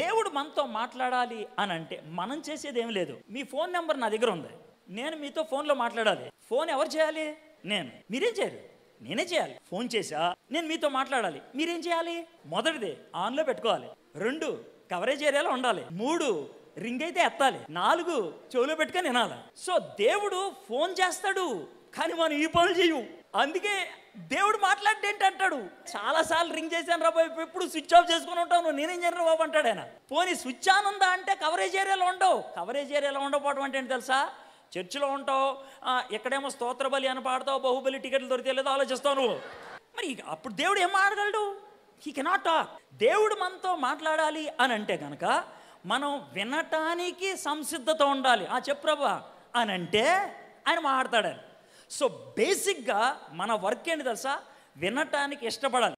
దేవుడు మనతో మాట్లాడాలి అని అంటే మనం చేసేది ఏం లేదు మీ ఫోన్ నెంబర్ నా దగ్గర ఉంది నేను మీతో ఫోన్లో మాట్లాడాలి ఫోన్ ఎవరు చేయాలి నేను మీరేం చేయరు నేనే చేయాలి ఫోన్ చేసా నేను మీతో మాట్లాడాలి మీరేం చేయాలి మొదటిది ఆన్లో పెట్టుకోవాలి రెండు కవరేజ్ ఏరియాలో ఉండాలి మూడు రింగ్ అయితే ఎత్తాలి నాలుగు చెవులో పెట్టుకొని వినాలి సో దేవుడు ఫోన్ చేస్తాడు కానీ మనం ఈ పనులు చేయవు అందుకే దేవుడు మాట్లాడి ఏంటంటాడు చాలాసార్లు రింగ్ చేశాను రా బాబు ఎప్పుడు స్విచ్ ఆఫ్ చేసుకుని ఉంటావు నువ్వు నేనేం చేయను బాబు అంటాడు ఆయన పోనీ స్విచ్ ఆన్ ఉందా అంటే కవరేజ్ ఏరియాలో ఉండవు కవరేజ్ ఏరియాలో ఉండకపోవడం అంటే ఏంటి తెలుసా చర్చిలో ఉంటావు ఎక్కడేమో స్తోత్ర బలి అని పాడతావు బాహుబలి టికెట్లు దొరికితే లేదో ఆలోచిస్తావు నువ్వు మరి అప్పుడు దేవుడు ఏం ఆడగలడు హీ కెనాట్ టాక్ దేవుడు మనతో మాట్లాడాలి అని అంటే కనుక మనం వినటానికి సంసిద్ధత ఉండాలి ఆ ప్రభా అని అంటే ఆయన మాట్లాడాలి సో బేసిక్గా మన వర్క్ ఏంటి తెలుసా వినటానికి ఇష్టపడాలి